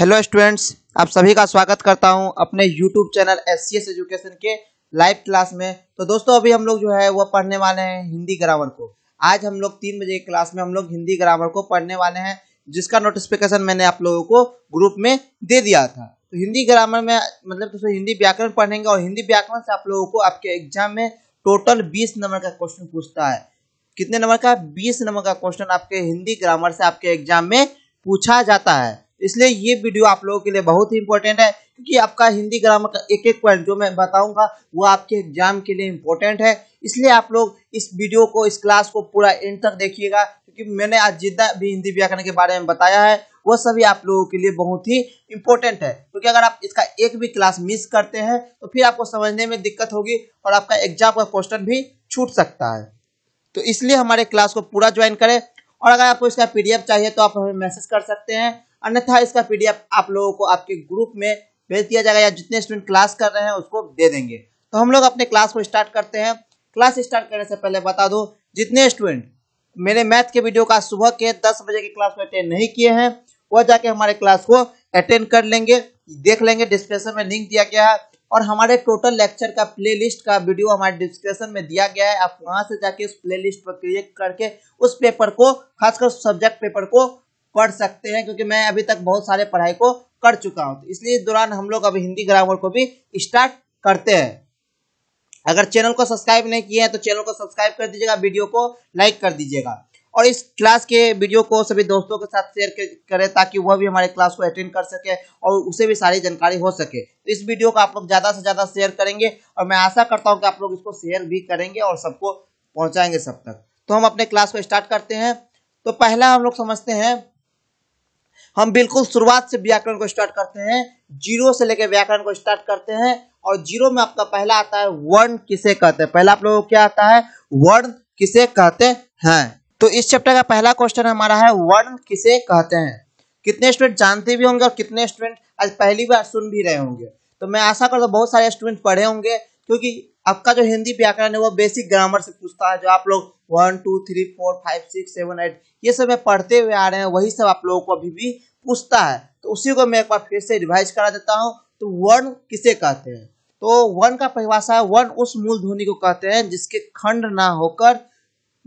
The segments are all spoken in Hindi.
हेलो स्टूडेंट्स आप सभी का स्वागत करता हूं अपने YouTube channel S C S education के लाइव क्लास में तो दोस्तों अभी हम लोग जो है वो पढ़ने वाले हैं हिंदी ग्रामर को आज हम लोग तीन बजे की क्लास में हम लोग हिंदी ग्रामर को पढ़ने वाले हैं जिसका नोटिफिकेशन मैंने आप लोगों को ग्रुप में दे दिया था तो हिंदी ग्रामर में मतलब दोस्तों हिंदी व्याकरण पढ़ेंगे और हिंदी व्याकरण से आप लोगों को आपके एग्जाम में टोटल बीस नंबर का क्वेश्चन पूछता है कितने नंबर का बीस नंबर का क्वेश्चन आपके हिंदी ग्रामर से आपके एग्जाम में पूछा जाता है इसलिए ये वीडियो आप लोगों के लिए बहुत ही इंपॉर्टेंट है क्योंकि आपका हिंदी ग्रामर का एक एक पॉइंट जो मैं बताऊंगा वो आपके एग्जाम के लिए इम्पोर्टेंट है इसलिए आप लोग इस वीडियो को इस क्लास को पूरा एंड तक देखिएगा क्योंकि मैंने आज जितना भी हिंदी व्याकरण के बारे में बताया है वह सभी आप लोगों के लिए बहुत ही इंपॉर्टेंट है क्योंकि अगर आप इसका एक भी क्लास मिस करते हैं तो फिर आपको समझने में दिक्कत होगी और आपका एग्जाम का क्वेश्चन भी छूट सकता है तो इसलिए हमारे क्लास को पूरा ज्वाइन करें और अगर आपको इसका पीडीएफ चाहिए तो आप हमें मैसेज कर सकते हैं अन्यथा इसका पीडीएफ आप लोगों को आपके ग्रुप में भेज दिया जाएगा या जितने स्टूडेंट क्लास कर रहे हैं उसको दे देंगे तो हम लोग अपने क्लास को स्टार्ट करते हैं क्लास स्टार्ट करने से पहले बता दो जितने स्टूडेंट मेरे मैथ के वीडियो का सुबह के दस बजे की क्लास को अटेंड नहीं किए हैं वह जाके हमारे क्लास को अटेंड कर लेंगे देख लेंगे डिस्क्रिप्शन में लिंक दिया गया है और हमारे टोटल लेक्चर का प्लेलिस्ट का वीडियो हमारे डिस्क्रिप्शन में दिया गया है आप वहां से जाके उस प्लेलिस्ट पर क्लिक करके उस पेपर को खासकर सब्जेक्ट पेपर को पढ़ सकते हैं क्योंकि मैं अभी तक बहुत सारे पढ़ाई को कर चुका हूँ तो इसलिए इस दौरान हम लोग अभी हिंदी ग्रामर को भी स्टार्ट करते हैं अगर चैनल को सब्सक्राइब नहीं किया है तो चैनल को सब्सक्राइब कर दीजिएगा वीडियो को लाइक कर दीजिएगा और इस क्लास के वीडियो को सभी दोस्तों के साथ शेयर करें ताकि वह भी हमारे क्लास को अटेंड कर सके और उसे भी सारी जानकारी हो सके तो इस वीडियो को आप लोग ज़्यादा से ज़्यादा शेयर करेंगे और मैं आशा करता हूँ कि आप लोग इसको शेयर भी करेंगे और सबको पहुँचाएंगे सब तक तो हम अपने क्लास को स्टार्ट करते हैं तो पहला हम लोग समझते हैं हम बिल्कुल शुरुआत से व्याकरण को स्टार्ट करते हैं जीरो से लेकर व्याकरण को स्टार्ट करते हैं और जीरो में आपका पहला आता है वर्ण किसे कहते हैं पहला आप लोगों को क्या आता है वर्ण किसे कहते हैं तो इस चैप्टर का पहला क्वेश्चन हमारा है वर्ण किसे कहते हैं कितने स्टूडेंट जानते भी होंगे और कितने स्टूडेंट आज पहली बार सुन भी रहे होंगे तो मैं आशा करता हूँ बहुत सारे स्टूडेंट पढ़े होंगे क्योंकि आपका जो हिंदी व्याकरण है वो बेसिक ग्रामर से पूछता है जो आप लोग one two three four five six seven eight ये सब मैं पढ़ते हुए आ रहे हैं वही सब आप लोगों को अभी भी पूछता है तो उसी को मैं एक बार फिर से रिवाइज करा देता हूँ तो वर्ण किसे कहते हैं तो वर्ण का परिभाषा वर्ण उस मूल ध्वनि को कहते हैं जिसके खंड ना होकर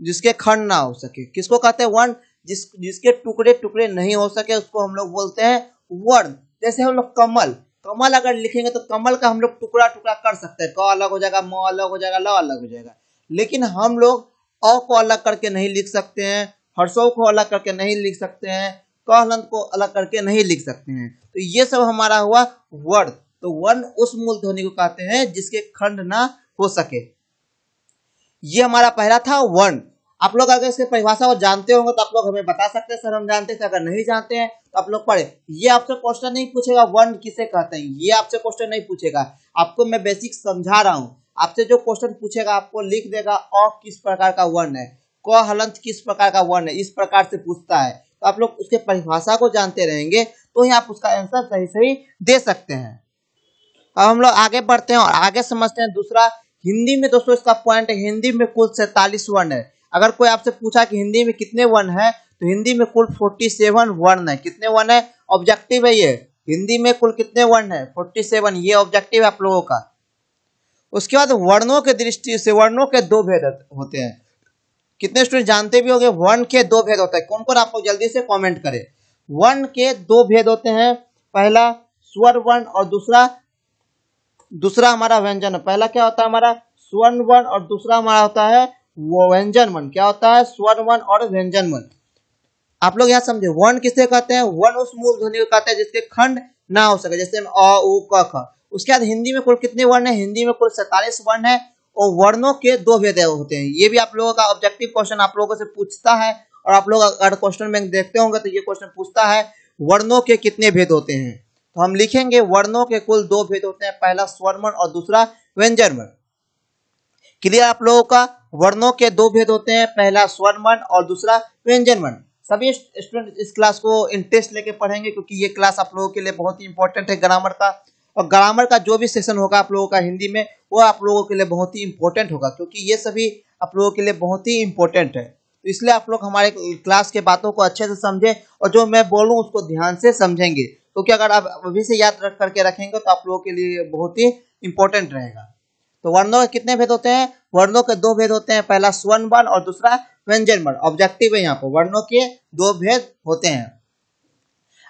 जिसके खंड ना हो सके किसको कहते हैं वर्ण जिस जिसके टुकड़े टुकड़े नहीं हो सके उसको हम लोग बोलते हैं वर्ण जैसे हम लोग कमल कमल अगर लिखेंगे तो कमल का हम लोग टुकड़ा टुकड़ा कर सकते हैं क अलग हो जाएगा म अलग हो जाएगा ल अलग हो जाएगा लेकिन हम लोग अ को अलग करके नहीं लिख सकते हैं हर्षों को अलग करके नहीं लिख सकते हैं कहलंत को अलग करके नहीं लिख सकते हैं तो ये सब हमारा हुआ वर्ण तो वर्ण उस मूल ध्वनि को कहते हैं जिसके खंड ना हो सके ये हमारा पहला था वन आप लोग अगर इसके परिभाषा को जानते होंगे तो आप लोग हमें बता सकते हैं सर हम जानते हैं अगर नहीं जानते हैं तो आप लोग पढ़े ये आपसे क्वेश्चन नहीं पूछेगा वन किसे कहते हैं ये आपसे क्वेश्चन नहीं पूछेगा आपको मैं बेसिक समझा रहा हूँ आपसे जो क्वेश्चन पूछेगा आपको लिख देगा अ किस प्रकार का वन है क हलंत किस प्रकार का वन है इस प्रकार से पूछता है तो आप लोग उसके परिभाषा को जानते रहेंगे तो ही आप उसका आंसर सही सही दे सकते हैं अब हम लोग आगे बढ़ते हैं और आगे समझते हैं दूसरा हिंदी में दोस्तों इसका पॉइंट है हिंदी में कुल सैतालीस वर्ण है अगर कोई आपसे पूछा कि हिंदी में कितने वर्ण है तो हिंदी में कुल फोर्टी सेवन वर्ण है कितने वर्ण है ऑब्जेक्टिव है ये हिंदी में कुल कितने वर्ण है फोर्टी सेवन ये ऑब्जेक्टिव है आप लोगों का उसके बाद वर्णों के दृष्टि से वर्णों के दो भेद होते हैं कितने स्टूडेंट जानते भी होंगे वर्ण के दो भेद होते हैं कौन कौन आप लोग जल्दी से कॉमेंट करे वर्ण के दो भेद होते हैं पहला स्वर वर्ण और दूसरा दूसरा हमारा व्यंजन पहला क्या होता है हमारा स्वर्ण वर्ण और दूसरा हमारा होता है व्यंजन वन क्या होता है स्वर्ण वन और व्यंजन वन आप लोग यहाँ समझे वर्ण किसे कहते हैं वन उस मूल ध्वनि को कहते हैं जिसके खंड ना हो सके जैसे अ उ क ख उसके बाद हिंदी में कुल कितने वर्ण है हिंदी में कुल सैतालीस वर्ण है और वर्णों के दो भेद होते हैं ये भी आप लोगों का ऑब्जेक्टिव क्वेश्चन आप लोगों से पूछता है और आप लोग अगर क्वेश्चन बैंक देखते होंगे तो ये क्वेश्चन पूछता है वर्णों के कितने भेद होते हैं तो हम लिखेंगे वर्णों के कुल दो भेद होते हैं पहला स्वर्ण और दूसरा व्यंजनवर्ण क्लियर आप लोगों का वर्णों के दो भेद होते हैं पहला स्वर्ण और दूसरा व्यंजन वर्ण सभी स्टूडेंट इस क्लास को इंटरेस्ट लेके पढ़ेंगे क्योंकि ये क्लास आप लोगों के लिए बहुत ही इंपॉर्टेंट है ग्रामर का और ग्रामर का जो भी सेशन होगा आप लोगों का हिंदी में वो आप लोगों के लिए बहुत ही इंपॉर्टेंट होगा क्योंकि ये सभी आप लोगों के लिए बहुत ही इंपॉर्टेंट है तो इसलिए आप लोग हमारे क्लास के बातों को अच्छे से समझें और जो मैं बोलूँ उसको ध्यान से समझेंगे तो क्या अगर आप अभी से याद रख करके रखेंगे तो आप लोगों के लिए बहुत ही इंपॉर्टेंट रहेगा तो वर्णों के कितने भेद होते हैं वर्णों के दो भेद होते हैं पहला स्वर्ण वर्ण और दूसरा व्यंजन वर्ण ऑब्जेक्टिव है यहाँ पर वर्णों के दो भेद होते हैं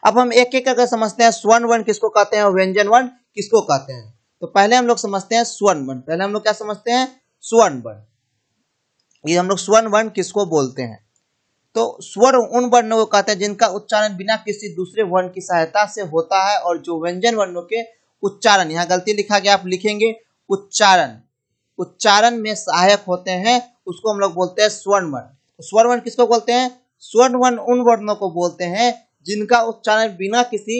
अब हम एक एक करके समझते हैं स्वर्ण वर्ण किसको कहते हैं और व्यंजन वर्ण किसको कहते हैं तो पहले हम लोग समझते हैं स्वर्ण वर्ण पहले हम लोग क्या समझते हैं स्वर्ण वर्ण ये हम लोग स्वर्ण वर्ण किसको बोलते हैं तो स्वर उन वर्णों को कहते हैं जिनका उच्चारण बिना किसी दूसरे वर्ण की सहायता से होता है और जो व्यंजन वर्णों के उच्चारण यहाँ गलती लिखा गया आप लिखेंगे उच्चारण उच्चारण में सहायक होते हैं उसको हम लोग बोलते हैं स्वर्ण वर्ण तो स्वर्ण वर्ण किसको बोलते हैं स्वर्ण वर्ण उन वर्णों को बोलते हैं जिनका उच्चारण बिना किसी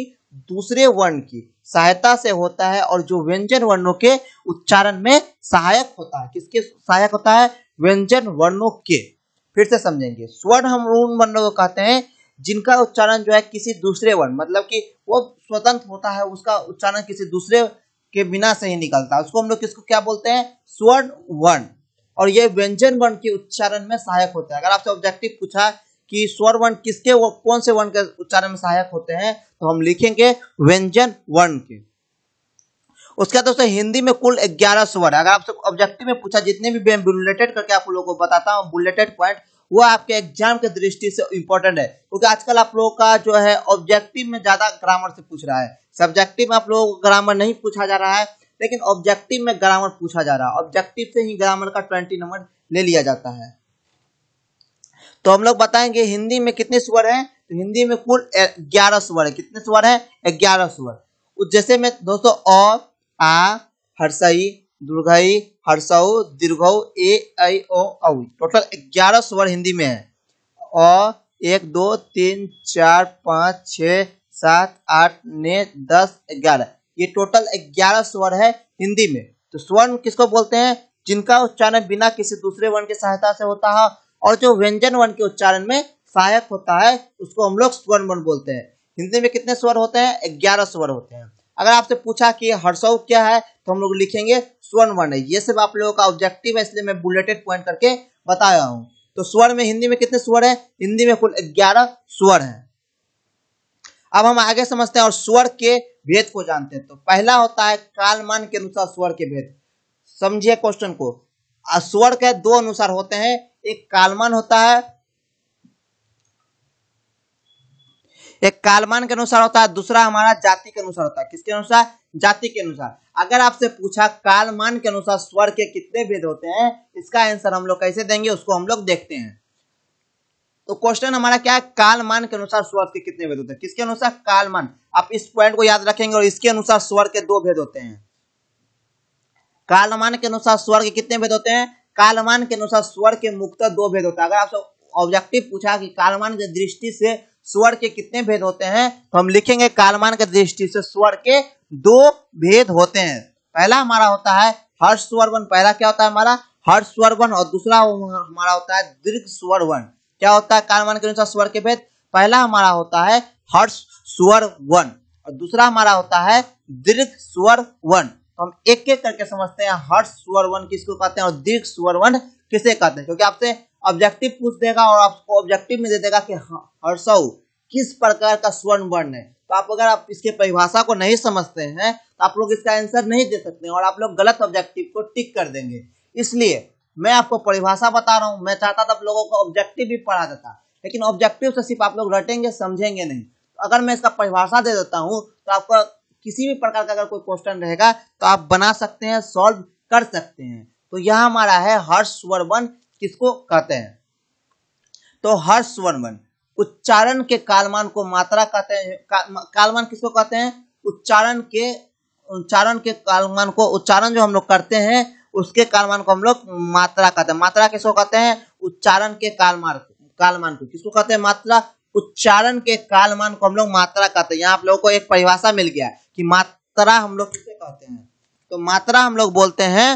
दूसरे वर्ण की सहायता से होता है और जो व्यंजन वर्णों के उच्चारण में सहायक होता है किसके सहायक होता है व्यंजन वर्णों के फिर से समझेंगे स्वर्ण हम उन वर्णों को कहते हैं जिनका उच्चारण जो है किसी दूसरे वर्ण मतलब कि वो स्वतंत्र होता है उसका उच्चारण किसी दूसरे के बिना से ही निकलता है उसको हम लोग किसको क्या बोलते हैं स्वर्ण वर्ण और ये व्यंजन वर्ण के उच्चारण में सहायक होता है अगर आपसे ऑब्जेक्टिव पूछा कि स्वर वर्ण किसके कौन से वर्ण के उच्चारण में सहायक होते हैं तो हम लिखेंगे व्यंजन वर्ण के उसके बाद दोस्तों हिंदी में कुल ग्यारह स्वर है अगर सब ऑब्जेक्टिव में पूछा जितने भी बुलेटेड करके आप लोगों को बताता हूँ बुलेटेड पॉइंट वो आपके एग्जाम के दृष्टि से इंपॉर्टेंट है क्योंकि आजकल आप लोगों का जो है ऑब्जेक्टिव में ज्यादा ग्रामर से पूछ रहा है सब्जेक्टिव में आप लोगों को ग्रामर नहीं पूछा जा रहा है लेकिन ऑब्जेक्टिव में ग्रामर पूछा जा रहा है ऑब्जेक्टिव से ही ग्रामर का ट्वेंटी नंबर ले लिया जाता है तो हम लोग बताएंगे हिंदी में कितने स्वर है तो हिंदी में कुल ग्यारह स्वर है कितने स्वर है ग्यारह स्वर जैसे में दोस्तों और आ हर्षई दुर्घई हर्षौ दीर्घ ए आई ओ औ टोटल ग्यारह स्वर हिंदी में है अ एक दो तीन चार पाँच छ सात आठ नौ दस ग्यारह ये टोटल ग्यारह स्वर है हिंदी में तो स्वर्ण किसको बोलते हैं जिनका उच्चारण बिना किसी दूसरे वर्ण की सहायता से होता है और जो व्यंजन वर्ण के उच्चारण में सहायक होता है उसको हम लोग स्वर्ण वर्ण बोलते हैं हिंदी में कितने स्वर होते हैं ग्यारह स्वर होते हैं अगर आपसे पूछा कि हर्षव क्या है तो हम लोग लिखेंगे स्वर्ण वर्ण ये सिर्फ आप लोगों का ऑब्जेक्टिव है इसलिए मैं बुलेटेड पॉइंट करके बताया हूं तो स्वर में हिंदी में कितने स्वर है हिंदी में कुल ग्यारह स्वर है अब हम आगे समझते हैं और स्वर के भेद को जानते हैं तो पहला होता है कालमान के अनुसार स्वर के भेद समझिए क्वेश्चन को स्वर के दो अनुसार होते हैं एक कालमान होता है एक कालमान के अनुसार होता है दूसरा हमारा जाति के अनुसार होता है किसके अनुसार जाति के अनुसार अगर आपसे पूछा कालमान के अनुसार स्वर के कितने भेद होते हैं इसका आंसर हम लोग कैसे देंगे उसको हम लोग देखते हैं तो क्वेश्चन हमारा क्या है कालमान के अनुसार स्वर के कितने भेद होते हैं किसके अनुसार कालमान आप इस पॉइंट को याद रखेंगे और इसके अनुसार स्वर के दो भेद होते हैं कालमान के अनुसार स्वर के कितने भेद होते हैं कालमान के अनुसार स्वर के मुक्त दो भेद होता है अगर आपसे ऑब्जेक्टिव पूछा कि कालमान की दृष्टि से स्वर के कितने भेद होते हैं तो हम लिखेंगे कालमान के दृष्टि से स्वर के दो भेद होते हैं पहला हमारा होता है हर्ष स्वर वन पहला क्या होता है हमारा हर्ष स्वर वन और दूसरा हमारा होता है दीर्घ स्वर वन क्या होता है कालमान के अनुसार स्वर के भेद पहला हमारा होता है हर्ष स्वर वन और दूसरा हमारा होता है दीर्घ स्वर वन तो हम एक एक करके समझते हैं हर्ष स्वर वन किसको कहते हैं और दीर्घ स्वर वन किसे कहते हैं क्योंकि आपसे ऑब्जेक्टिव पूछ देगा और आपको ऑब्जेक्टिव में दे देगा कि हाँ, हर्षव किस प्रकार का स्वर्ण वर्ण है तो आप अगर आप इसके परिभाषा को नहीं समझते हैं तो आप लोग इसका आंसर नहीं दे सकते और आप लोग गलत ऑब्जेक्टिव को टिक कर देंगे इसलिए मैं आपको परिभाषा बता रहा हूँ मैं चाहता था आप लोगों को ऑब्जेक्टिव भी पढ़ा देता लेकिन ऑब्जेक्टिव से सिर्फ आप लोग रटेंगे समझेंगे नहीं तो अगर मैं इसका परिभाषा दे देता हूँ तो आपका किसी भी प्रकार का अगर कोई क्वेश्चन रहेगा तो आप बना सकते हैं सॉल्व कर सकते हैं तो यह हमारा है हर्ष हर्षवर्वन किसको कहते हैं तो वर्मन उच्चारण के कालमान को मात्रा कहते हैं का, कालमान किसको कहते हैं उच्चारण के उच्चारण के कालमान को उच्चारण जो हम लोग करते हैं उसके कालमान को हम लोग मात्रा कहते हैं मात्रा किसको कहते हैं उच्चारण के कालमान कालमान को किसको कहते हैं मात्रा उच्चारण के कालमान को हम लोग मात्रा कहते हैं यहाँ आप लोगों को एक परिभाषा मिल गया कि मात्रा हम लोग किसे कहते हैं तो मात्रा हम लोग बोलते हैं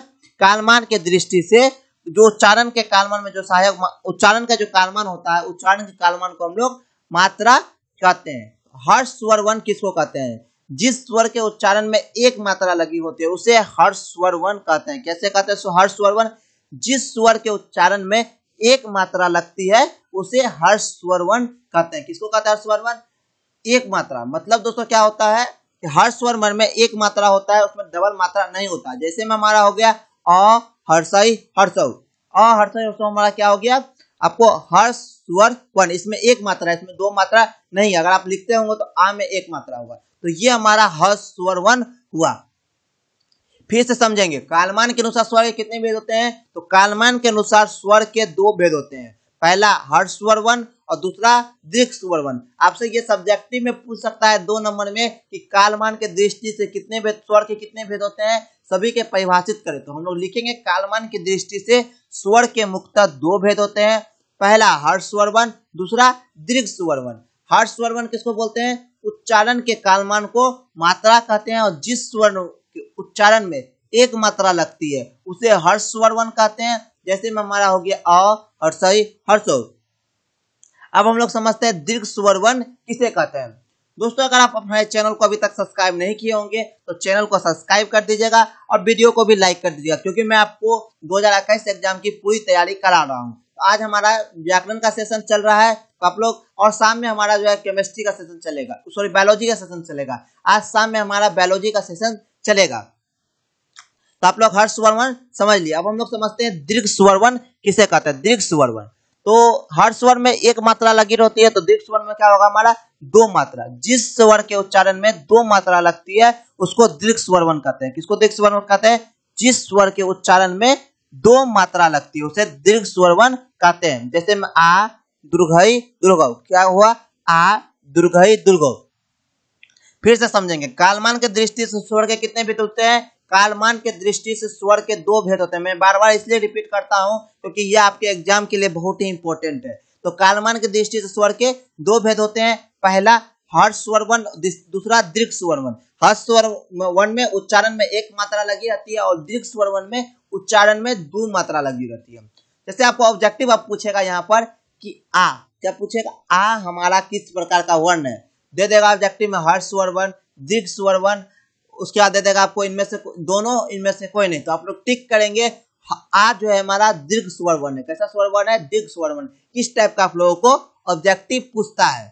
कालमान के दृष्टि से जो उच्चारण के कालमन में जो सहायक उच्चारण का जो कालमान होता है उच्चारण के कालमान को हम लोग मात्रा कहते हैं हर्ष स्वर वन किसको कहते हैं जिस स्वर के उच्चारण में एक मात्रा लगी होती है उसे हर्ष स्वर वन कहते हैं कैसे कहते हैं हर्ष स्वर वन जिस स्वर के उच्चारण में एक मात्रा लगती है उसे हर्ष स्वर वन कहते हैं किसको कहते हैं हर्ष स्वर वन एक मात्रा मतलब दोस्तों क्या होता है कि हर स्वर में एक मात्रा होता है उसमें डबल मात्रा नहीं होता जैसे में हमारा हो गया अ हर्षय हर्षव अ हर्षई हर्षव हमारा क्या हो गया आपको हर्ष स्वर वन इसमें एक मात्रा है इसमें दो मात्रा नहीं अगर आप लिखते होंगे तो आ में एक मात्रा होगा तो ये हमारा हर्ष स्वर वन हुआ फिर से समझेंगे कालमान के अनुसार स्वर के कितने भेद होते हैं तो कालमान के अनुसार स्वर के दो भेद होते हैं पहला हर्ष स्वर वन और दूसरा दीर्घ स्वर वन आपसे ये सब्जेक्टिव में पूछ सकता है दो नंबर में कि कालमान के दृष्टि से कितने भेद स्वर के कितने भेद होते हैं सभी के परिभाषित करें तो हम लोग लिखेंगे कालमान की दृष्टि से स्वर के मुख्यतः दो भेद होते हैं पहला हर्ष स्वरवन वन दूसरा दीर्घ स्वरवन हर्ष स्वरवन वन किसको बोलते हैं उच्चारण के कालमान को मात्रा कहते हैं और जिस स्वर उच्चारण में एक मात्रा लगती है उसे हर्ष स्वरवन कहते हैं जैसे में हमारा हो गया अ हर्षो अब हम लोग समझते हैं दीर्घ स्वर वन किसे कहते हैं दोस्तों अगर आप हमारे चैनल को अभी तक सब्सक्राइब नहीं किए होंगे तो चैनल को सब्सक्राइब कर दीजिएगा और वीडियो को भी लाइक कर दीजिएगा क्योंकि मैं आपको दो एग्जाम की पूरी तैयारी करा रहा हूँ तो आज हमारा व्याकरण का सेशन चल रहा है तो आप लोग और शाम में हमारा जो है केमिस्ट्री का सेशन चलेगा सॉरी बायोलॉजी का सेशन चलेगा आज शाम में हमारा बायोलॉजी का सेशन चलेगा तो आप लोग हर सुवर्वन समझ लिया अब हम लोग समझते हैं दीर्घ सुवर्वन किसे कहते हैं दीर्घ सुवर्वन तो हर स्वर में एक मात्रा लगी रहती है तो दीर्घ स्वर में क्या होगा हमारा दो मात्रा जिस स्वर के उच्चारण में दो मात्रा लगती है उसको दीर्घ स्वर वन कहते हैं किसको दीर्घ स्वर वन कहते हैं जिस स्वर के उच्चारण में दो मात्रा लगती है उसे दीर्घ स्वर वन कहते हैं जैसे में आ दुर्घई दुर्गव क्या हुआ आ दुर्घई दुर्गव फिर से समझेंगे कालमान के दृष्टि से स्वर के कितने वित्त होते हैं कालमान के दृष्टि से स्वर के दो भेद होते हैं मैं बार बार इसलिए रिपीट करता हूँ क्योंकि तो यह आपके एग्जाम के लिए बहुत ही इंपॉर्टेंट है तो कालमान के दृष्टि से स्वर के दो भेद होते हैं पहला हर्ष स्वर वन दूसरा दीर्घ स्वर वन हर्ष स्वर वन में उच्चारण में एक मात्रा लगी रहती है और दीर्घ स्वर वन में उच्चारण में दो मात्रा लगी रहती है जैसे आपको ऑब्जेक्टिव आप पूछेगा यहाँ पर कि आ क्या पूछेगा आ हमारा किस प्रकार का वर्ण है दे देगा ऑब्जेक्टिव में हर्ष स्वर वन दीर्घ स्वर वन उसके बाद दे देगा आपको इनमें से दोनों इनमें से कोई नहीं तो आप लोग टिक करेंगे हाँ, आज जो है हमारा दीर्घ स्वर वर्ण है कैसा स्वर वर्ण है दीर्घ स्वर वर्ण इस टाइप का आप लोगों को ऑब्जेक्टिव पूछता है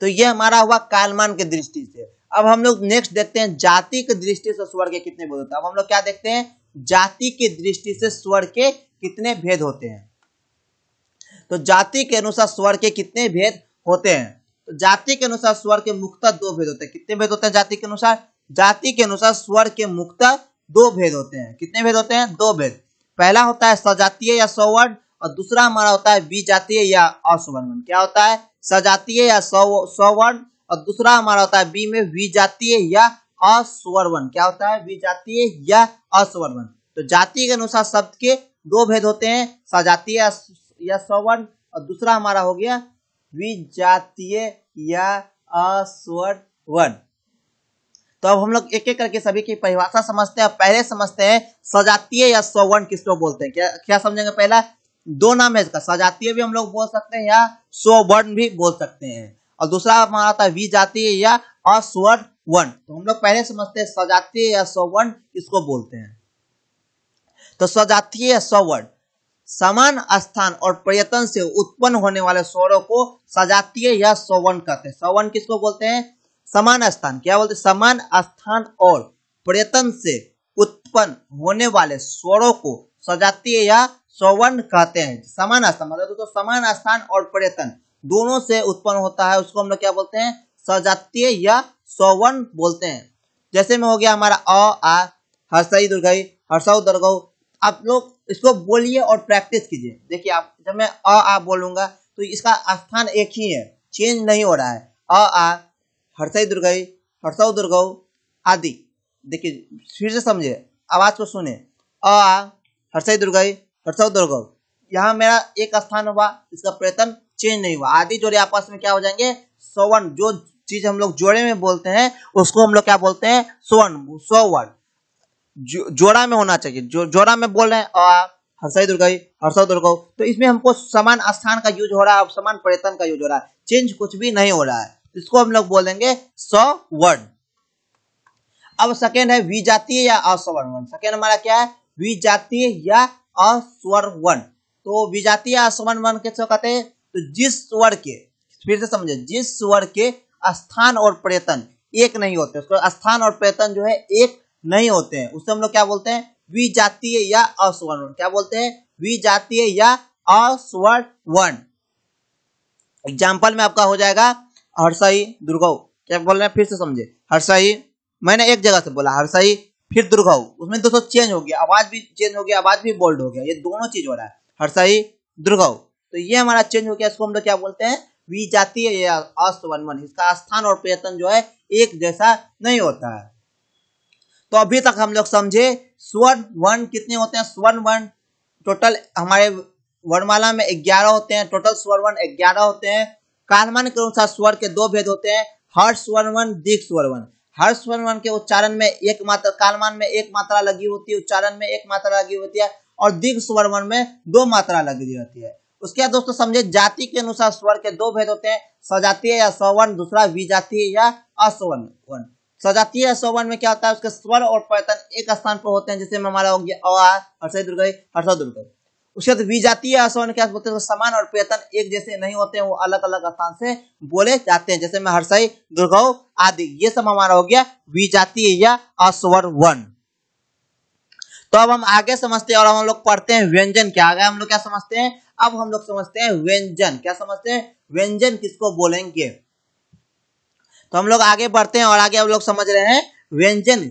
तो ये हमारा हुआ कालमान के दृष्टि से अब हम लोग नेक्स्ट देखते हैं जाति के दृष्टि से स्वर के कितने भेद होते हैं अब हम लोग क्या देखते हैं जाति की दृष्टि से स्वर के कितने भेद होते हैं तो जाति के अनुसार स्वर के कितने भेद होते हैं तो जाति के अनुसार स्वर के मुख्तः दो भेद होते हैं कितने भेद होते हैं जाति के अनुसार जाति के अनुसार स्वर के मुख्तः दो भेद होते हैं कितने भेद होते हैं दो भेद पहला होता है सजातीय या सवर्ण और दूसरा हमारा होता है विजातीय या असवर्ण क्या होता है सजातीय या सवर्ण और दूसरा हमारा होता है बी में विजातीय या अस्वर्वन क्या होता है विजातीय या अस्वर्वन तो जाति के अनुसार शब्द के दो भेद होते हैं सजातीय या सवर्ण और दूसरा हमारा हो गया विजातीय या अस्वर वर्ण तो अब हम लोग एक एक करके सभी की परिभाषा समझते हैं पहले समझते हैं सजातीय या स्वर्ण किसको बोलते हैं क्या क्या समझेंगे पहला दो नाम है इसका सजातीय भी हम लोग बोल सकते हैं या स्वर्ण भी बोल सकते हैं और दूसरा हमारा आता है विजातीय या अस्वर वर्ण तो हम लोग पहले समझते हैं सजातीय या स्वर्ण किसको बोलते हैं तो सजातीय या स्वर्ण समान स्थान और प्रयत्न से उत्पन्न होने वाले स्वरों को सजातीय या सवन कहते हैं सवन किसको बोलते हैं समान स्थान क्या बोलते हैं समान स्थान और प्रयत्न से उत्पन्न होने वाले स्वरों को सजातीय या सवन कहते हैं समान स्थान मतलब दोस्तों समान स्थान और प्रयत्न दोनों से उत्पन्न होता है उसको हम लोग क्या बोलते हैं सजातीय या सवन बोलते हैं जैसे में हो गया हमारा अ आ हर्षई दुर्गई हर्षव दुर्गौ आप लोग इसको बोलिए और प्रैक्टिस कीजिए देखिए आप जब मैं अ आ बोलूंगा तो इसका स्थान एक ही है चेंज नहीं हो रहा है अ आ हर्षय दुर्गई हर्षव दुर्गौ आदि देखिए फिर से समझे आवाज को सुने अ आ हर्षय दुर्गई हर्षव दुर्गौ यहाँ मेरा एक स्थान हुआ इसका प्रयत्न चेंज नहीं हुआ आदि जोड़े आपस में क्या हो जाएंगे सवर्ण जो चीज हम लोग जोड़े में बोलते हैं उसको हम लोग क्या बोलते हैं स्वर्ण सौवर्ण जो, जोड़ा में होना चाहिए जो जोड़ा में बोल रहे हैं और हर्षाई दुर्गा हर्षा दुर्गा तो इसमें हमको समान स्थान का यूज हो रहा है और समान पर्यटन का यूज हो रहा है चेंज कुछ भी नहीं हो रहा है इसको हम लोग बोलेंगे सौ वर्ड अब सेकेंड है विजातीय या अस्वर्ण वर्ण सेकेंड हमारा क्या है विजातीय या अस्वर वर्ण तो विजातीय अस्वर्ण वर्ण के कहते हैं तो जिस स्वर के फिर से समझे जिस स्वर के स्थान और पर्यटन एक नहीं होते उसको स्थान और पर्यटन जो है एक नहीं होते हैं उससे हम लोग क्या बोलते हैं विजातीय या वर्ण क्या बोलते हैं विजातीय या वर्ण एग्जाम्पल में आपका हो जाएगा हर्षाई दुर्गव क्या बोल रहे फिर से समझे हर्षाई मैंने एक जगह से बोला हर्षाई फिर दुर्गव उसमें दोस्तों चेंज हो गया आवाज भी चेंज हो गया आवाज भी बोल्ड हो गया ये दोनों चीज हो रहा है हर्षाई दुर्गव तो ये हमारा चेंज हो गया इसको हम लोग क्या बोलते हैं विजातीय वर्ण इसका स्थान और प्रयत्न जो है एक जैसा नहीं होता है तो अभी तक हम लोग समझे स्वर्ण वर्ण कितने होते हैं स्वर्ण वर्ण टोटल हमारे वर्णमाला में ग्यारह होते हैं टोटल स्वर वर्ण ग्यारह होते हैं कालमान के अनुसार स्वर के दो भेद होते हैं हर्ष स्वर वन दीर्घ स्वर वन हर्ष स्वर वन के उच्चारण में एक मात्रा कालमान में एक मात्रा लगी होती है उच्चारण में एक मात्रा लगी होती है और दीर्घ स्वर वन में दो मात्रा लगी होती है उसके बाद दोस्तों समझे जाति के अनुसार स्वर के दो भेद होते हैं सजातीय या स्वर्ण दूसरा विजातीय या अस्वर्ण वर्ण सजातीय सौवन में क्या होता है उसके स्वर और पैतन एक स्थान पर होते हैं जैसे में हमारा हो गया अवा हर्ष दुर्गय हर्ष दुर्गय उसके बाद विजातीय असवन क्या बोलते हैं समान और पर्यतन एक जैसे नहीं होते हैं वो अलग अलग स्थान से बोले जाते हैं जैसे में हर्षय दुर्गव आदि ये सब हमारा हो गया विजातीय या अस्वर वन तो अब हम आगे समझते हैं और हम लोग पढ़ते हैं व्यंजन क्या आगे हम लोग क्या समझते हैं अब हम लोग समझते हैं व्यंजन क्या समझते हैं व्यंजन किसको बोलेंगे तो हम लोग आगे बढ़ते हैं और आगे हम लोग समझ रहे हैं व्यंजन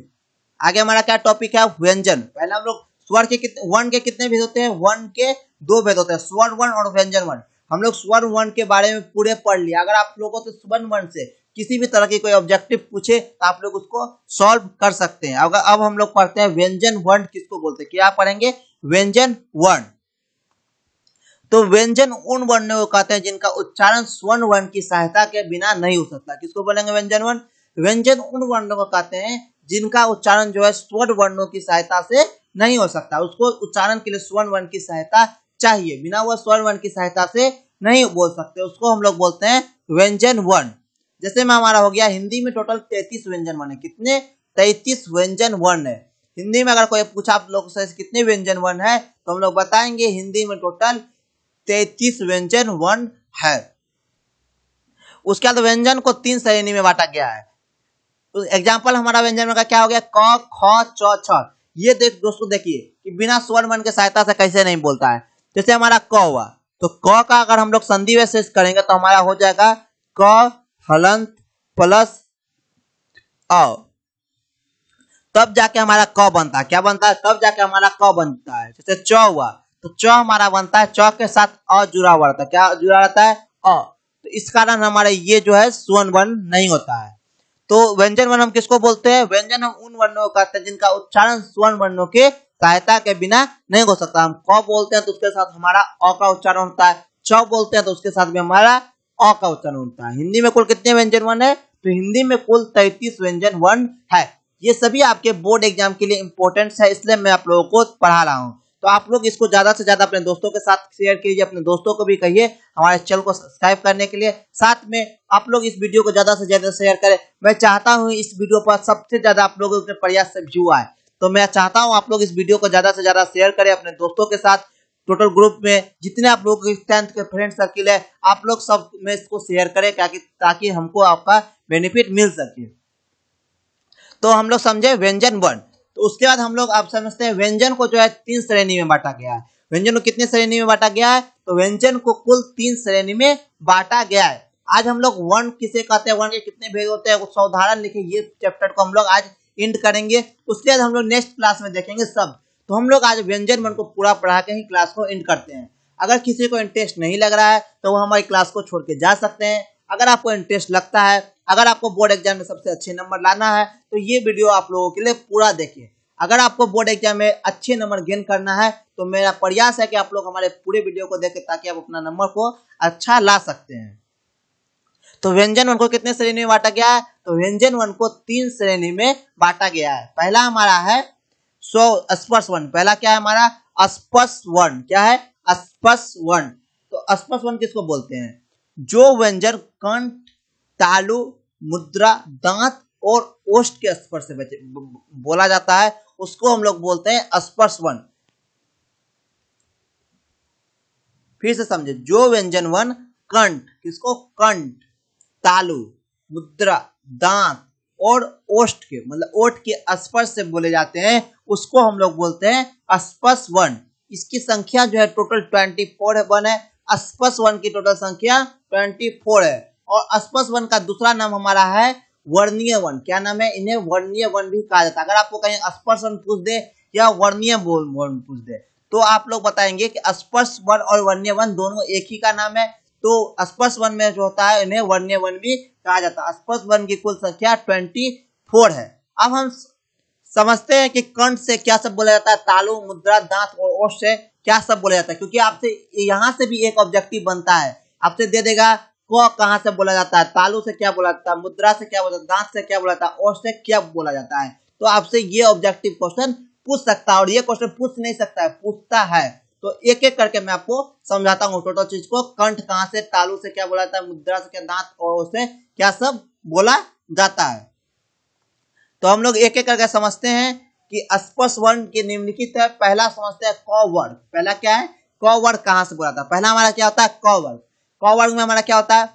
आगे हमारा क्या टॉपिक है व्यंजन पहले हम लोग स्वर के वन के कितने भेद होते हैं वन के दो भेद होते हैं स्वर वन और व्यंजन वन हम लोग स्वर वन के बारे में पूरे पढ़ लिया अगर आप लोगों से स्वर्ण वन से किसी भी तरह की कोई ऑब्जेक्टिव पूछे तो आप लोग उसको सॉल्व कर सकते हैं अगर अब हम लोग पढ़ते हैं व्यंजन वर्ण किसको बोलते हैं क्या पढ़ेंगे व्यंजन वर्ण तो व्यंजन उन वर्णों को कहते हैं जिनका उच्चारण स्वर्ण वर्ण की सहायता के बिना नहीं हो सकता किसको बोलेंगे व्यंजन वर्ण व्यंजन उन वर्णों को कहते हैं जिनका उच्चारण जो है स्वर्ण वर्णों की सहायता से नहीं हो सकता उसको उच्चारण के लिए स्वर्ण वर्ण की सहायता चाहिए बिना वह स्वर्ण वर्ण की सहायता से नहीं बोल सकते उसको हम लोग बोलते हैं व्यंजन वर्ण जैसे में हमारा हो गया हिंदी में टोटल तैतीस व्यंजन वर्ण है कितने तैतीस व्यंजन वर्ण है हिंदी में अगर कोई पूछा आप लोग से कितने व्यंजन वर्ण है तो हम लोग बताएंगे हिंदी में टोटल तैतीस व्यंजन वन है उसके बाद व्यंजन को तीन श्रेणी में बांटा गया है एग्जाम्पल तो हमारा व्यंजन का क्या हो गया क ख च छ ये देख दोस्तों देखिए कि बिना स्वर मन के सहायता से कैसे नहीं बोलता है जैसे हमारा क हुआ तो क का अगर हम लोग संधि विशेष करेंगे तो हमारा हो जाएगा क हलंत प्लस अ तब जाके हमारा क बनता है क्या बनता है तब जाके हमारा क बनता है जैसे च हुआ तो च हमारा बनता है च के साथ अ जुड़ा हुआ रहता है क्या जुड़ा रहता है अ तो इस कारण हमारे ये जो है सुवन वर्ण नहीं होता है तो व्यंजन वर्ण हम किसको बोलते हैं व्यंजन हम उन वर्णों का कहते हैं जिनका उच्चारण स्वर्ण वर्णों के सहायता के बिना नहीं हो सकता हम क बोलते हैं तो उसके साथ हमारा अ का उच्चारण होता है च बोलते हैं तो उसके साथ भी हमारा अ का उच्चारण होता है हिंदी में कुल कितने व्यंजन वर्ण है तो हिंदी में कुल तैतीस व्यंजन वर्ण है ये सभी आपके बोर्ड एग्जाम के लिए इंपोर्टेंट है इसलिए मैं आप लोगों को पढ़ा रहा हूँ तो आप लोग इसको ज्यादा से ज्यादा अपने दोस्तों के साथ शेयर कीजिए अपने दोस्तों को भी कहिए हमारे चैनल को सब्सक्राइब करने के लिए साथ में आप लोग इस वीडियो को ज्यादा से ज्यादा शेयर करें मैं चाहता हूँ इस वीडियो पर सबसे ज्यादा आप लोगों के प्रयास से व्यू आए तो मैं चाहता हूँ आप लोग इस वीडियो को ज्यादा से ज्यादा शेयर करें अपने दोस्तों के साथ टोटल ग्रुप में जितने आप लोग टेंथ के फ्रेंड सर्किल है आप लोग सब में इसको शेयर करें ताकि ताकि हमको आपका बेनिफिट मिल सके तो हम लोग समझे व्यंजन वर्ण तो उसके बाद हम लोग आप समझते हैं व्यंजन को जो है तीन श्रेणी में बांटा गया है व्यंजन को कितने श्रेणी में बांटा गया है तो व्यंजन को कुल तीन श्रेणी में बांटा गया है आज हम लोग वर्ण किसे कहते हैं वर्ण के कितने भेद होते हैं उदाहरण लिखे ये चैप्टर को हम लोग आज इंड करेंगे उसके बाद हम लोग नेक्स्ट क्लास में देखेंगे सब तो हम लोग आज व्यंजन वर्ण को पूरा पढ़ा के ही क्लास को इंड करते हैं अगर किसी को इंटरेस्ट नहीं लग रहा है तो वो हमारी क्लास को छोड़ के जा सकते हैं अगर आपको इंटरेस्ट लगता है अगर आपको बोर्ड एग्जाम में सबसे अच्छे नंबर लाना है तो ये वीडियो आप लोगों के लिए पूरा देखिए अगर आपको बोर्ड एग्जाम में अच्छे नंबर गेन करना है तो मेरा प्रयास है कि आप लोग हमारे पूरे वीडियो को देखें ताकि आप अपना नंबर को अच्छा ला सकते हैं तो व्यंजन वन को कितने श्रेणी में बांटा गया है तो व्यंजन वन को तीन श्रेणी में बांटा गया है पहला हमारा है सो स्पर्श वन पहला क्या है हमारा स्पर्श वन क्या है स्पर्श वन तो स्पर्श वन किसको बोलते हैं जो व्यंजन कंठ तालु मुद्रा दांत और ओष्ठ के स्पर्श से बचे बोला जाता है उसको हम लोग बोलते हैं स्पर्श वन फिर से समझे जो व्यंजन वन कंठ किसको कंठ तालु मुद्रा दांत और ओष्ठ के मतलब ओठ के स्पर्श से बोले जाते हैं उसको हम लोग बोलते हैं स्पर्श वन इसकी संख्या जो है टोटल ट्वेंटी फोर है वन है स्पर्श वन की टोटल संख्या ट्वेंटी फोर है और स्पर्श वन का दूसरा नाम हमारा है वर्णीय वन क्या नाम है इन्हें वर्णीय वन भी कहा जाता है अगर आपको कहीं स्पर्श वन पूछ दे या वर्णीय वन पूछ दे तो आप लोग बताएंगे कि स्पर्श वन और वर्ण्य वन दोनों एक ही का नाम है तो स्पर्श वन में जो होता है इन्हें वर्ण्य वन भी कहा जाता है स्पर्श वन की कुल संख्या ट्वेंटी फोर है अब हम समझते हैं कि कंठ से क्या सब बोला जाता है तालु मुद्रा दांत और ओष से क्या सब बोला जाता है क्योंकि आपसे यहाँ से भी एक ऑब्जेक्टिव बनता है आपसे दे देगा क कहा से बोला जाता है तालु से क्या बोला जाता है मुद्रा से क्या बोला जाता है दांत से क्या बोला जाता है और से क्या बोला जाता है तो आपसे ये ऑब्जेक्टिव क्वेश्चन पूछ सकता है और ये क्वेश्चन पूछ नहीं सकता है पूछता है तो एक एक करके मैं आपको समझाता हूँ टोटल चीज को कंठ कहाँ से तालू से क्या बोला जाता है मुद्रा से क्या दांत और उससे क्या सब बोला जाता है तो हम लोग एक एक करके समझते हैं कि स्पर्श वर्ण के निम्नलिखित है पहला समझते हैं क वर्ण पहला क्या है क वर्ण कहाँ से बोला जाता है पहला हमारा क्या होता है क वर्ण वर्ग में हमारा क्या होता है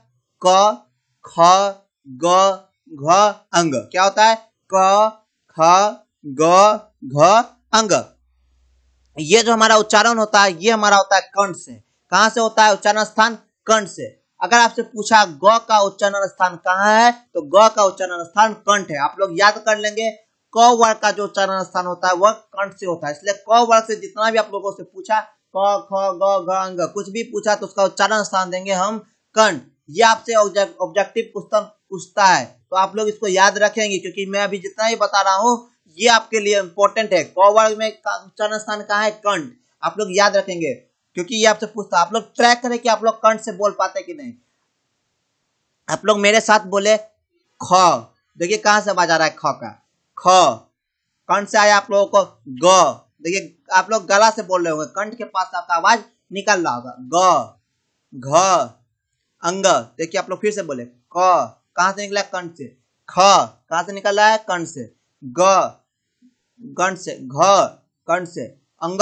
क ख ग घ अंग क्या होता है क ख ग घ अंग ये जो हमारा उच्चारण होता है ये हमारा होता है कंठ से कहां से होता है उच्चारण स्थान कंठ से अगर आपसे पूछा ग का उच्चारण स्थान कहाँ है तो ग का उच्चारण स्थान कंठ है आप लोग याद कर लेंगे क वर्ग का जो उच्चारण स्थान होता है वह कंठ से होता है इसलिए क वर्ग से जितना भी आप लोगों से पूछा क ख ग कुछ भी पूछा तो उसका उच्चारण स्थान देंगे हम कंठ ये आपसे ऑब्जेक्टिव पुस्तक पूछता है तो आप लोग इसको याद रखेंगे क्योंकि मैं अभी जितना ही बता रहा हूँ ये आपके लिए इम्पोर्टेंट है क वर्ग में उच्चारण स्थान कहाँ है कंठ आप लोग याद रखेंगे क्योंकि ये आपसे पूछता आप लोग ट्रैक करें कि आप लोग कंठ से बोल पाते कि नहीं आप लोग मेरे साथ बोले ख देखिए कहाँ से आवाज आ रहा है ख का ख कंठ से आया आप लोगों को ग देखिए आप लोग गला से बोल रहे होंगे कंठ के पास आपका आवाज निकल रहा होगा ग घ अंग देखिए आप लोग फिर से बोले क कहा से निकला कंठ से ख कहा से निकल रहा है कंठ से ग कंठ से घ कंठ से अंग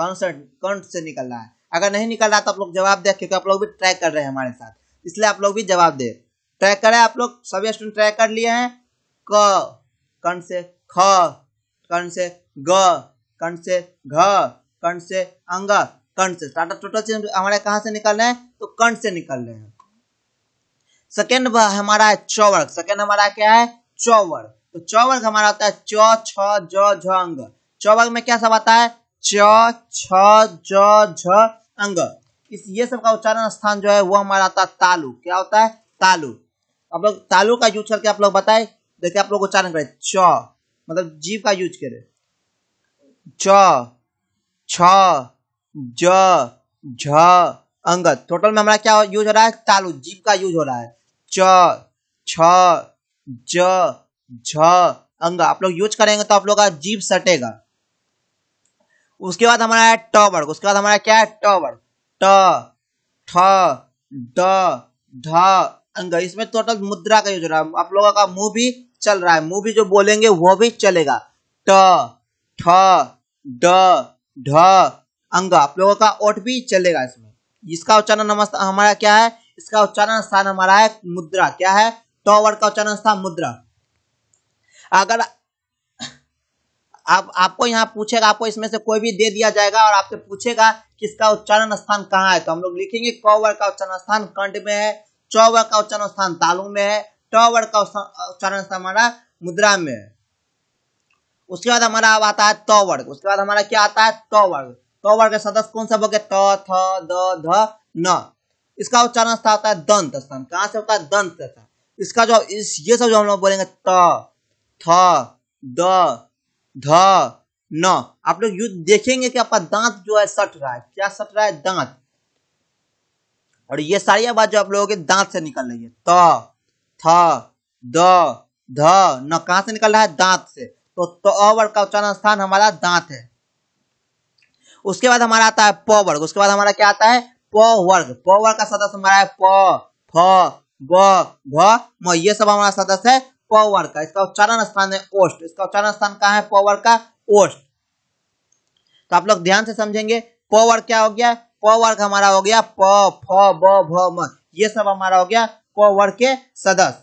कंठ से कंठ से निकल रहा है अगर नहीं निकल रहा तो आप लोग जवाब दे क्योंकि आप लोग भी ट्राई कर रहे हैं हमारे साथ इसलिए आप लोग भी जवाब दे ट्राई करें आप लोग सभी स्टूडेंट ट्राई कर लिए हैं क कंठ से ख कंठ से ग कंठ से घ कंठ से अंग कंठ से टाटा तो टोटल चिन्ह हमारे कहा से निकल रहे हैं तो कंठ से निकल रहे हैं सेकेंड हमारा है चौवर्ग सेकेंड हमारा क्या है चौवर्ग तो चौवर्ग हमारा होता है च छ ज झ अंग चौवर्ग में क्या सब आता है च छ ज झ अंग इस ये सब का उच्चारण स्थान जो है वो हमारा आता है तालु क्या होता है तालु आप लोग तालु का यूज करके आप लोग बताए देखिए आप लोग उच्चारण करें च मतलब जीव का यूज करें च छ ज झ अंगत टोटल में हमारा क्या यूज हो रहा है तालु जीप का यूज हो रहा है च छ ज झ अंग आप लोग यूज करेंगे तो आप लोग का जीप सटेगा उसके बाद हमारा है टॉवर उसके बाद हमारा क्या है टॉवर ट ठ ड ढ अंग इसमें टोटल मुद्रा का यूज हो रहा है आप लोगों का मुंह भी चल रहा है मुंह भी जो बोलेंगे वो भी चलेगा ट ठ ड ढ अंग आप लोगों का ओठ भी चलेगा इसमें इसका उच्चारण हमारा क्या है इसका उच्चारण स्थान हमारा है मुद्रा क्या है टॉवर का उच्चारण स्थान मुद्रा अगर आप आपको यहाँ पूछेगा आपको इसमें से कोई भी दे दिया जाएगा और आपसे पूछेगा कि इसका उच्चारण स्थान कहाँ है तो हम लोग लिखेंगे कौवर का उच्चारण स्थान कंठ में है चौवर का उच्चारण स्थान तालू में है ट का उच्चारण स्थान हमारा मुद्रा में है उसके बाद हमारा अब आता है त वर्ग उसके बाद हमारा क्या आता है क वर्ग क वर्ग का सदस्य कौन सा वर्ग है त थ द ध न इसका उच्चारण स्थान होता है दंत स्थान कहां से होता है दंत स्थान इसका जो इस ये सब जो हम लोग बोलेंगे त थ द ध न आप लोग यू देखेंगे कि आपका दांत जो है सट रहा है क्या सट रहा है दांत और ये सारी आवाज जो आप लोगों के दांत से निकल रही है त थ द ध न कहा से निकल रहा है दांत से तो त तो वर्ग का उच्चारण स्थान हमारा दांत है उसके बाद हमारा आता है प वर्ग उसके बाद हमारा क्या आता है प वर्ग प वर्ग का सदस्य हमारा है प फ ग घ म ये सब हमारा सदस्य है प वर्ग का इसका उच्चारण स्थान है ओष्ट इसका उच्चारण स्थान कहाँ है प वर्ग का ओष्ट तो आप लोग ध्यान से समझेंगे प वर्ग क्या हो गया प वर्ग हमारा हो गया प फ ब भ म ये सब हमारा हो गया प वर्ग के सदस्य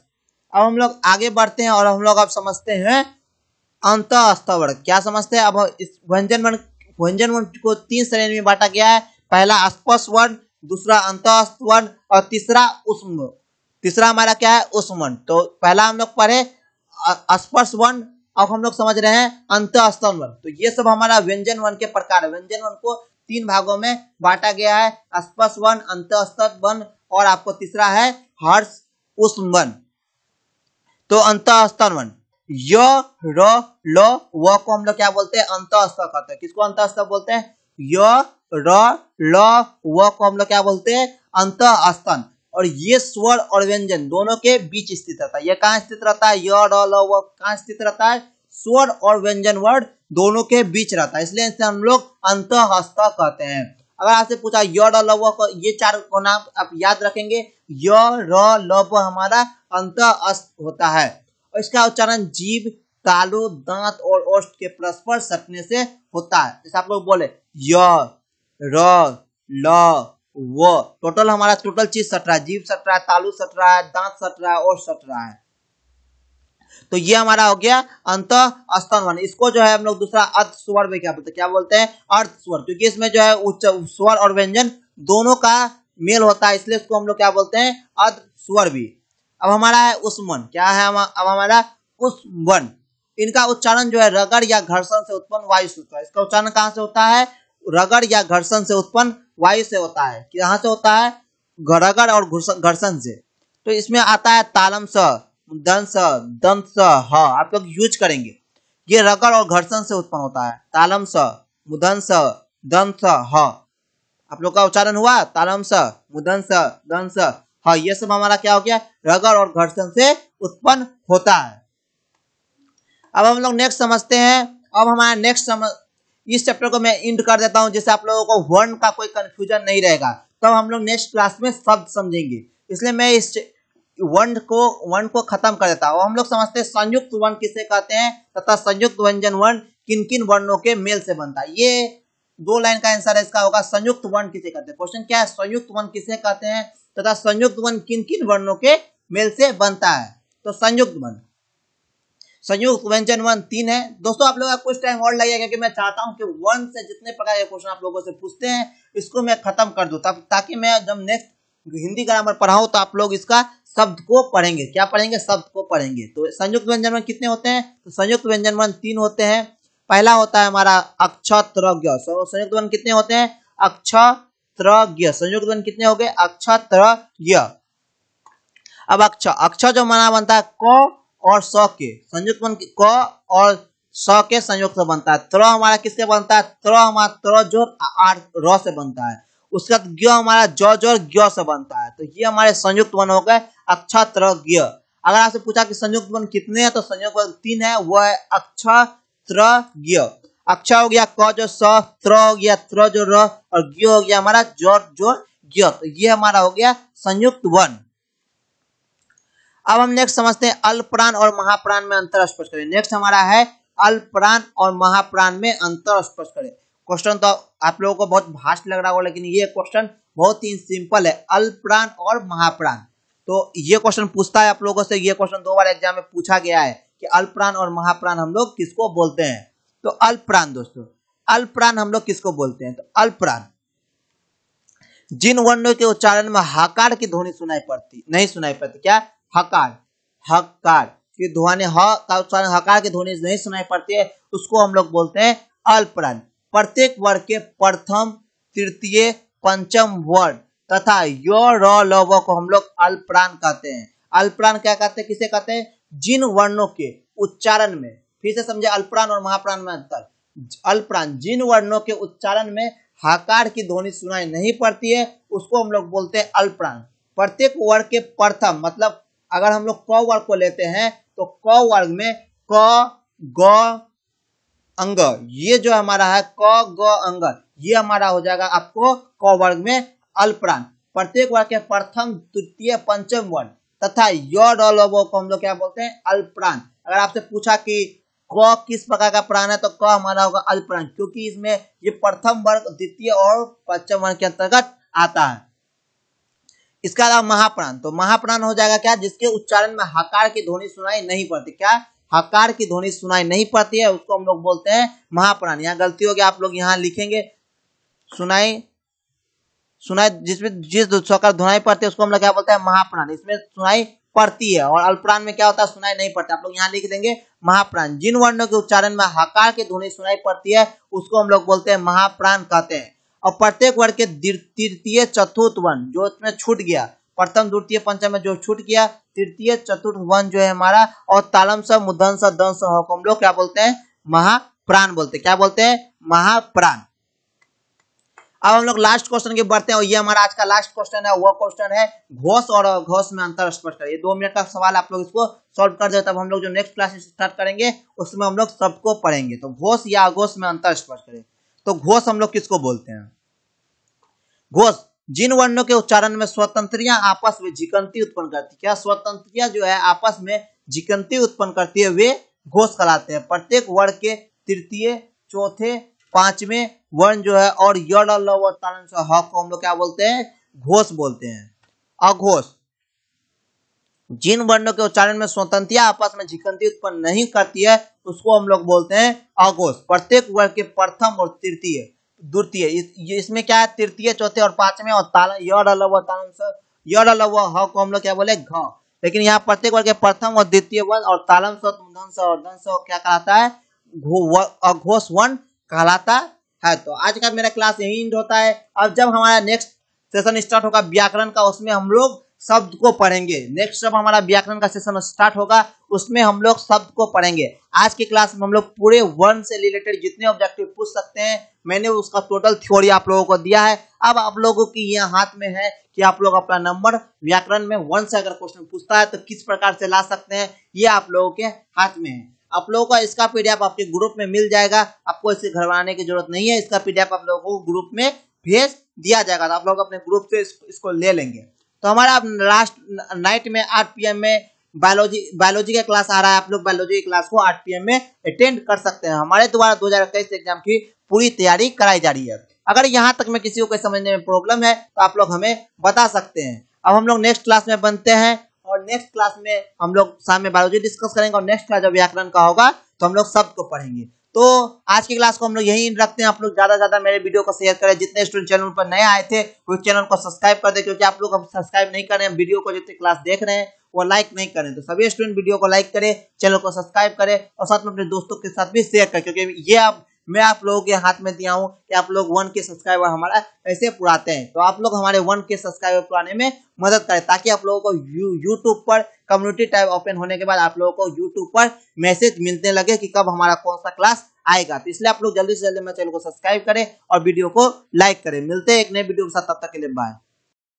अब हम लोग आगे बढ़ते हैं और हम लोग अब समझते हैं अंत स्तवर्ण क्या समझते हैं अब इस व्यंजन वर्ण व्यंजन वर्ण को तीन श्रेणी में बांटा गया है पहला स्पर्श वर्ण दूसरा अंत वर्ण और तीसरा उष्म तीसरा हमारा क्या है उष्मण तो पहला हम लोग पढ़े स्पर्श वर्ण अब हम लोग समझ रहे हैं अंत स्तन वर्ण तो ये सब हमारा व्यंजन वर्ण के प्रकार है व्यंजन वर्ण को तीन भागों में बांटा गया है स्पर्श वर्ण अंत वर्ण और आपको तीसरा है हर्ष उष्म वर्ण तो अंत स्तन वर्ण य र ल व को हम लोग क्या बोलते हैं अंतस्थ कहते हैं किसको अंतस्थ बोलते हैं य र ल व को हम लोग क्या बोलते हैं अंत और ये स्वर और व्यंजन दोनों के बीच स्थित रहता है ये कहां स्थित रहता है य र ल व कहाँ स्थित रहता है स्वर और व्यंजन वर्ड दोनों के बीच रहता है इसलिए इसे हम लोग अंत हस्त कहते हैं अगर आपसे पूछा य र ल व ये चार को नाम आप याद रखेंगे य र ल व हमारा अंत होता है और इसका उच्चारण जीव तालु दांत और ओष्ठ के परस्पर सटने से होता है जैसे आप लोग बोले य र ल व टोटल हमारा टोटल चीज सट रहा है जीव सट रहा है तालु सट रहा है दांत सट रहा है और सट रहा है तो ये हमारा हो गया अंत स्तन वर्ण इसको जो है हम लोग दूसरा अर्थ स्वर में क्या बोलते हैं क्या बोलते हैं अर्थ स्वर क्योंकि इसमें जो है उच्च स्वर और व्यंजन दोनों का मेल होता है इसलिए इसको हम लोग क्या बोलते हैं अर्थ स्वर भी अब हमारा है उस्मन क्या है अब हमारा उस्मन इनका उच्चारण जो है रगड़ या घर्षण से उत्पन्न वायु से होता है इसका उच्चारण कहाँ से होता है रगड़ या घर्षण से उत्पन्न वायु से होता है कहाँ से होता है रगड़ और घर्षण से तो इसमें आता है तालम स दं स दंत स ह आप लोग यूज करेंगे ये रगड़ और घर्षण से उत्पन्न होता है तालम स मुदन स दंत स ह आप लोग का उच्चारण हुआ तालम स मुदन स दं स हाँ यह सब हमारा क्या हो गया रगड़ और घर्षण से उत्पन्न होता है अब हम लोग नेक्स्ट समझते हैं अब हमारा नेक्स्ट समझ इस चैप्टर को मैं इंड कर देता हूं जिससे आप लोगों को वर्ण का कोई कंफ्यूजन नहीं रहेगा तब तो हम लोग नेक्स्ट क्लास में शब्द समझेंगे इसलिए मैं इस वर्ण को वर्ण को खत्म कर देता हूँ हम लोग समझते हैं संयुक्त वर्ण किसे कहते हैं तथा संयुक्त व्यंजन वर्ण किन किन वर्णों के मेल से बनता है ये दो लाइन का आंसर है इसका होगा संयुक्त वर्ण किसे कहते हैं क्वेश्चन क्या है संयुक्त वर्ण किसे कहते हैं तथा संयुक्त वन किन किन वर्णों के मेल से बनता है तो संयुक्त वन संयुक्त व्यंजन वन तीन है दोस्तों आप लोग का कुछ टाइम और लगेगा कि मैं चाहता हूं कि वन से जितने प्रकार के क्वेश्चन आप लोगों से पूछते हैं इसको मैं खत्म कर दूं ताकि मैं जब नेक्स्ट हिंदी ग्रामर पढ़ाऊं तो आप लोग इसका शब्द को पढ़ेंगे क्या पढ़ेंगे शब्द को पढ़ेंगे तो संयुक्त व्यंजन वन कितने होते हैं तो संयुक्त व्यंजन वन तीन होते हैं पहला होता है हमारा अक्षत्रज्ञ संयुक्त वन कितने होते हैं अक्ष त्र संयुक्त वर्ण कितने हो गए अक्षा त्र अब अक्ष अक्षा जो मना बनता है क और स के संयुक्त वर्ण क और स के संयुक्त बनता है त्र हमारा किससे बनता है त्र हमारा त्र जो आठ र से बनता है उसके बाद ज्ञ हमारा ज जो ज्ञ से बनता है तो ये हमारे संयुक्त वन हो गए अक्षा त्र अगर आपसे पूछा कि संयुक्त वन कितने हैं तो संयुक्त वन तीन है वह है अक्षा त्र अक्षा हो गया क जो स त्र हो गया त्र जो र और ग्य हो गया हमारा ज जो ग्य तो ये हमारा हो गया संयुक्त वन अब हम नेक्स्ट समझते हैं अल्पप्राण और महाप्राण में अंतर स्पष्ट करें नेक्स्ट हमारा है अल्पप्राण और महाप्राण में अंतर स्पष्ट करें क्वेश्चन तो आप लोगों को बहुत भाष्ट लग रहा होगा लेकिन ये क्वेश्चन बहुत ही सिंपल है अल्पप्राण और महाप्राण तो ये क्वेश्चन पूछता है आप लोगों से ये क्वेश्चन दो बार एग्जाम में पूछा गया है कि अल्पप्राण और महाप्राण हम लोग किसको बोलते हैं तो अल्प प्राण दोस्तों अल्प प्राण हम लोग किसको बोलते हैं तो अल्प प्राण जिन वर्णों के उच्चारण में हकार की ध्वनि सुनाई पड़ती नहीं सुनाई पड़ती क्या हकार हकार की ध्वनि ह का उच्चारण हकार की ध्वनि नहीं सुनाई पड़ती है उसको हम लोग बोलते हैं अल्प प्राण प्रत्येक वर्ग के प्रथम तृतीय पंचम वर्ण तथा यो र को हम लोग अल्प्राण कहते हैं अल्प्राण क्या कहते हैं किसे कहते हैं जिन वर्णों के उच्चारण में फिर से समझे अल्पप्राण और महाप्राण में अंतर अल्पप्राण जिन वर्णों के उच्चारण में हाकार की ध्वनि सुनाई नहीं पड़ती है उसको हम लोग बोलते हैं अल्पप्राण प्रत्येक वर्ग के प्रथम मतलब अगर हम लोग क वर्ग को लेते हैं तो क वर्ग में क ग अंग ये जो हमारा है क ग अंग ये हमारा हो जाएगा आपको क वर्ग में अल्पप्राण प्रत्येक वर्ग के प्रथम तृतीय पंचम वर्ण तथा यो को हम लोग क्या बोलते हैं अल्पप्राण अगर आपसे पूछा कि क किस प्रकार का प्राण है तो क हमारा होगा अल्पप्राण क्योंकि इसमें ये प्रथम वर्ग द्वितीय और पंचम वर्ग के अंतर्गत आता है इसका अलावा महाप्राण तो महाप्राण हो जाएगा क्या जिसके उच्चारण में हकार की ध्वनि सुनाई नहीं पड़ती क्या हकार की ध्वनि सुनाई नहीं पड़ती है उसको हम लोग बोलते हैं महाप्राण यहाँ गलती होगी आप लोग यहाँ लिखेंगे सुनाई सुनाई जिसमें जिस सकार ध्वनाई पड़ती है उसको हम लोग क्या बोलते हैं महाप्राण इसमें सुनाई पड़ती है और अल्पप्राण में क्या होता है सुनाई नहीं पड़ता आप लोग यहाँ लिख देंगे महाप्राण जिन वर्णों के उच्चारण में हकार की ध्वनि सुनाई पड़ती है उसको हम लोग बोलते हैं महाप्राण कहते हैं और प्रत्येक वर्ग के तृतीय चतुर्थ वर्ण जो उसमें छूट गया प्रथम द्वितीय पंचम में जो छूट गया तृतीय चतुर्थ वन जो है हमारा और तालम स मुदन स दंस हम लोग क्या बोलते हैं महाप्राण बोलते हैं क्या बोलते हैं महाप्राण अब हम लोग लास्ट क्वेश्चन की बढ़ते हैं और ये हमारा आज का लास्ट क्वेश्चन है वो क्वेश्चन है घोष और घोष में अंतर स्पष्ट करिए दो मिनट का सवाल आप लोग इसको सॉल्व कर दे तब हम लोग जो नेक्स्ट क्लास स्टार्ट करेंगे उसमें हम लोग सबको पढ़ेंगे तो घोष या अघोष में अंतर स्पष्ट करें तो घोष हम लोग किसको बोलते हैं घोष जिन वर्णों के उच्चारण में स्वतंत्रियां आपस में जिकंती उत्पन्न करती क्या स्वतंत्रियां जो है आपस में जिकंती उत्पन्न करती है वे घोष कहलाते हैं प्रत्येक वर्ण के तृतीय चौथे पांचवें वर्ण जो है और यड से ह को हम लोग क्या बोलते हैं घोष बोलते हैं अघोष जिन वर्णों के उच्चारण में स्वतंत्रता आपस में झिकंती उत्पन्न नहीं करती है उसको हम लोग बोलते हैं अघोष प्रत्येक वर्ण के प्रथम और तृतीय द्वितीय इस, इसमें क्या है तृतीय चौथे और पांचवें और तालन ह को हम लोग क्या बोले घ लेकिन यहाँ प्रत्येक वर्ग के प्रथम और द्वितीय वर्ण और तालम स्वत और दंश क्या कहता है अघोष वर्ण कहलाता है तो आज का मेरा क्लास यही इंड होता है अब जब हमारा नेक्स्ट सेशन स्टार्ट होगा व्याकरण का उसमें हम लोग शब्द को पढ़ेंगे नेक्स्ट जब हमारा व्याकरण का सेशन स्टार्ट होगा उसमें हम लोग शब्द को पढ़ेंगे आज की क्लास में हम लोग पूरे वन से रिलेटेड जितने ऑब्जेक्टिव पूछ सकते हैं मैंने उसका टोटल थ्योरी आप लोगों को दिया है अब आप लोगों की यह हाथ में है कि आप लोग अपना नंबर व्याकरण में वन से अगर क्वेश्चन पूछता है तो किस प्रकार से ला सकते हैं ये आप लोगों के हाथ में है आप लोगों का इसका पीडीएफ आपके ग्रुप में मिल जाएगा आपको इसे घरवाने की जरूरत नहीं है इसका पीडीएफ आप लोगों को ग्रुप में भेज दिया जाएगा तो आप लोग अपने ग्रुप से इसको ले लेंगे तो हमारा लास्ट नाइट में आठ पी में बायोलॉजी बायोलॉजी का क्लास आ रहा है आप लोग बायोलॉजी की क्लास को आठ पी में अटेंड कर सकते हैं हमारे द्वारा दो एग्जाम की पूरी तैयारी कराई जा रही है अगर यहाँ तक में किसी को समझने में प्रॉब्लम है तो आप लोग हमें बता सकते हैं अब हम लोग नेक्स्ट क्लास में बनते हैं और नेक्स्ट क्लास में हम लोग में बायोलॉजी डिस्कस करेंगे और नेक्स्ट क्लास जब व्याकरण का होगा तो हम लोग सबको पढ़ेंगे तो आज की क्लास को हम लोग यही रखते हैं आप लोग ज्यादा ज्यादा मेरे वीडियो को शेयर करें जितने स्टूडेंट चैनल पर नए आए थे उस चैनल को सब्सक्राइब कर दे क्योंकि आप लोग हम सब्सक्राइब नहीं कर रहे वीडियो को जितने क्लास देख रहे हैं वो लाइक नहीं करें तो सभी स्टूडेंट वीडियो को लाइक करें चैनल को सब्सक्राइब करें और साथ में अपने दोस्तों के साथ भी शेयर करें क्योंकि ये आप मैं आप लोगों के हाथ में दिया हूँ कि आप लोग वन के सब्सक्राइबर हमारा ऐसे पुराते हैं तो आप लोग हमारे वन के सब्सक्राइबर पुराने में मदद करें ताकि आप लोगों को यूट्यूब पर कम्युनिटी टाइप ओपन होने के बाद आप लोगों को यूट्यूब पर मैसेज मिलने लगे कि कब हमारा कौन सा क्लास आएगा तो इसलिए आप लोग जल्दी से जल्दी मेरे चैनल को सब्सक्राइब करें और वीडियो को लाइक करें मिलते हैं एक नए वीडियो के साथ तब तक के लिए बाय